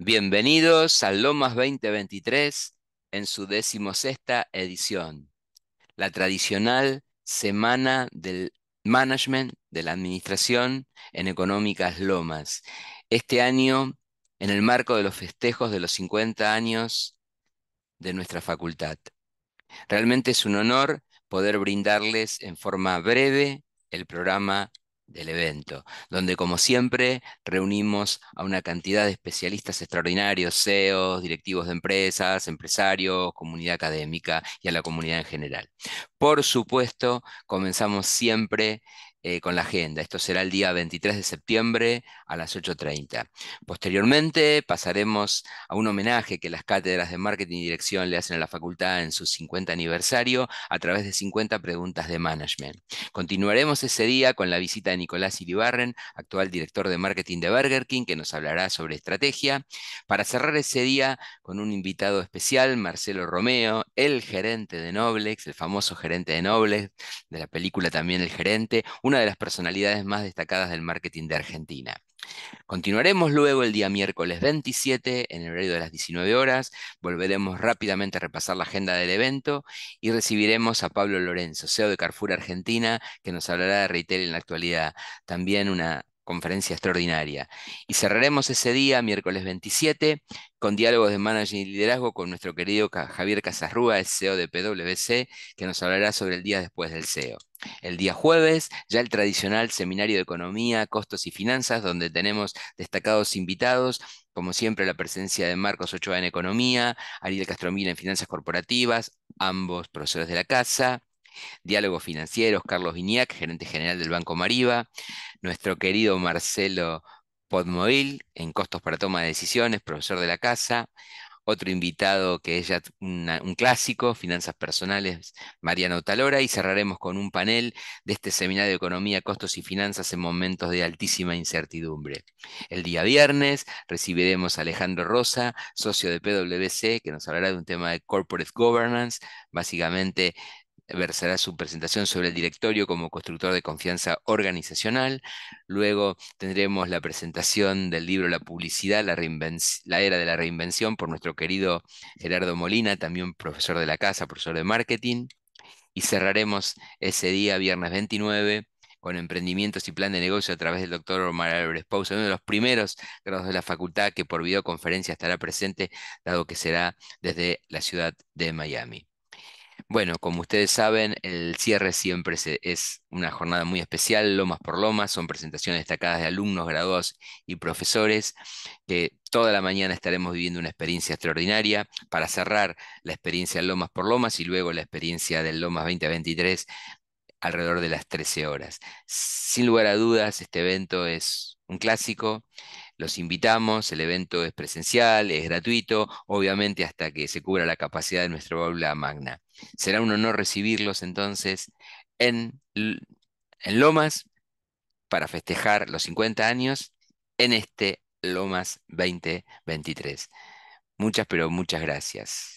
Bienvenidos al Lomas 2023 en su decimosexta edición, la tradicional semana del management de la administración en Económicas Lomas. Este año, en el marco de los festejos de los 50 años de nuestra facultad. Realmente es un honor poder brindarles en forma breve el programa del evento, donde como siempre reunimos a una cantidad de especialistas extraordinarios, CEOs, directivos de empresas, empresarios, comunidad académica y a la comunidad en general. Por supuesto, comenzamos siempre eh, con la agenda. Esto será el día 23 de septiembre a las 8.30. Posteriormente pasaremos a un homenaje que las cátedras de marketing y dirección le hacen a la facultad en su 50 aniversario a través de 50 preguntas de management. Continuaremos ese día con la visita de Nicolás Iribarren, actual director de marketing de Burger King, que nos hablará sobre estrategia. Para cerrar ese día con un invitado especial, Marcelo Romeo, el gerente de Noblex, el famoso gerente de Noblex, de la película también El Gerente, una de las personalidades más destacadas del marketing de Argentina. Continuaremos luego el día miércoles 27 en el horario de las 19 horas. Volveremos rápidamente a repasar la agenda del evento y recibiremos a Pablo Lorenzo, CEO de Carrefour Argentina, que nos hablará de retail en la actualidad. También una conferencia extraordinaria. Y cerraremos ese día, miércoles 27, con diálogos de managing y liderazgo con nuestro querido Javier Casarrúa, el CEO de PwC, que nos hablará sobre el día después del CEO. El día jueves, ya el tradicional seminario de economía, costos y finanzas, donde tenemos destacados invitados, como siempre la presencia de Marcos Ochoa en economía, Ariel Castromila en finanzas corporativas, ambos profesores de la casa. Diálogos Financieros, Carlos Viñac, gerente general del Banco Mariva, nuestro querido Marcelo Podmoil, en Costos para Toma de Decisiones, profesor de la casa, otro invitado que es ya un clásico, Finanzas Personales, Mariano Talora, y cerraremos con un panel de este seminario de Economía, Costos y Finanzas en momentos de altísima incertidumbre. El día viernes recibiremos a Alejandro Rosa, socio de PwC, que nos hablará de un tema de Corporate Governance, básicamente versará su presentación sobre el directorio como constructor de confianza organizacional. Luego tendremos la presentación del libro La publicidad, la, era de la reinvención por nuestro querido Gerardo Molina, también profesor de la casa, profesor de marketing. Y cerraremos ese día, viernes 29, con emprendimientos y plan de negocio a través del doctor Omar Álvarez Pousa, uno de los primeros grados de la facultad que por videoconferencia estará presente, dado que será desde la ciudad de Miami. Bueno, como ustedes saben, el cierre siempre es una jornada muy especial, Lomas por Lomas, son presentaciones destacadas de alumnos, graduados y profesores, que toda la mañana estaremos viviendo una experiencia extraordinaria para cerrar la experiencia Lomas por Lomas y luego la experiencia del Lomas 2023 alrededor de las 13 horas. Sin lugar a dudas, este evento es un clásico, los invitamos, el evento es presencial, es gratuito, obviamente hasta que se cubra la capacidad de nuestro aula magna. Será un honor recibirlos entonces en, en Lomas para festejar los 50 años en este Lomas 2023. Muchas, pero muchas gracias.